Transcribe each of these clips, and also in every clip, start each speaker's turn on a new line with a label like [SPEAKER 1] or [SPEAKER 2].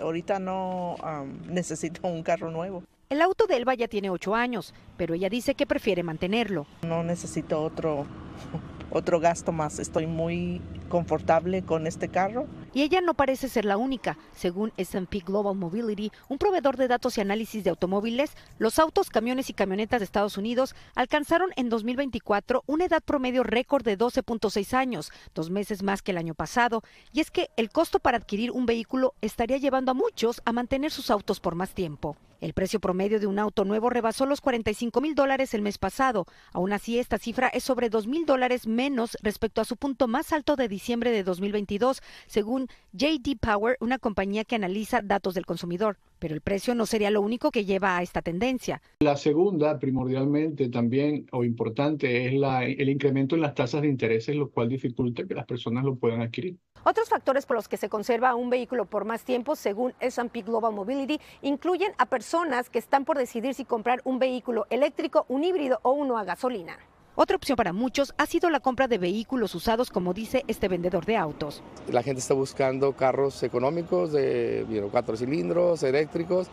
[SPEAKER 1] Ahorita no necesito
[SPEAKER 2] un carro nuevo. El auto de Elba ya tiene ocho años, pero ella dice que prefiere mantenerlo. No necesito otro, otro gasto
[SPEAKER 1] más. Estoy muy confortable con este carro.
[SPEAKER 2] Y ella no parece ser la única. Según SP Global Mobility, un proveedor de datos y análisis de automóviles, los autos, camiones y camionetas de Estados Unidos alcanzaron en 2024 una edad promedio récord de 12.6 años, dos meses más que el año pasado. Y es que el costo para adquirir un vehículo estaría llevando a muchos a mantener sus autos por más tiempo. El precio promedio de un auto nuevo rebasó los 45 mil dólares el mes pasado. Aún así, esta cifra es sobre 2 mil dólares menos respecto a su punto más alto de diciembre de 2022, según JD Power, una compañía que analiza datos del consumidor. Pero el precio no sería lo único que lleva a esta tendencia.
[SPEAKER 1] La segunda, primordialmente también o importante, es el incremento en las tasas de intereses, lo cual dificulta que las personas lo puedan adquirir.
[SPEAKER 2] Otros factores por los que se conserva un vehículo por más tiempo, según S&P Global Mobility, incluyen a personas que están por decidir si comprar un vehículo eléctrico, un híbrido o uno a gasolina. Otra opción para muchos ha sido la compra de vehículos usados, como dice este vendedor de autos.
[SPEAKER 1] La gente está buscando carros económicos de cuatro cilindros, eléctricos,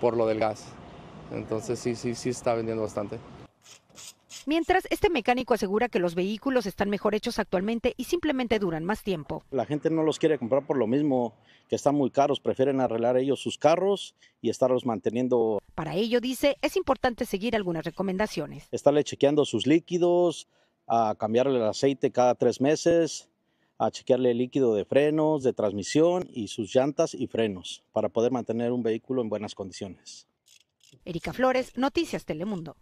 [SPEAKER 1] por lo del gas. Entonces sí, sí, sí está vendiendo bastante.
[SPEAKER 2] Mientras, este mecánico asegura que los vehículos están mejor hechos actualmente y simplemente duran más tiempo.
[SPEAKER 1] La gente no los quiere comprar por lo mismo, que están muy caros, prefieren arreglar ellos sus carros y estarlos manteniendo.
[SPEAKER 2] Para ello, dice, es importante seguir algunas recomendaciones.
[SPEAKER 1] Estarle chequeando sus líquidos, a cambiarle el aceite cada tres meses, a chequearle el líquido de frenos, de transmisión y sus llantas y frenos para poder mantener un vehículo en buenas condiciones.
[SPEAKER 2] Erika Flores, Noticias Telemundo.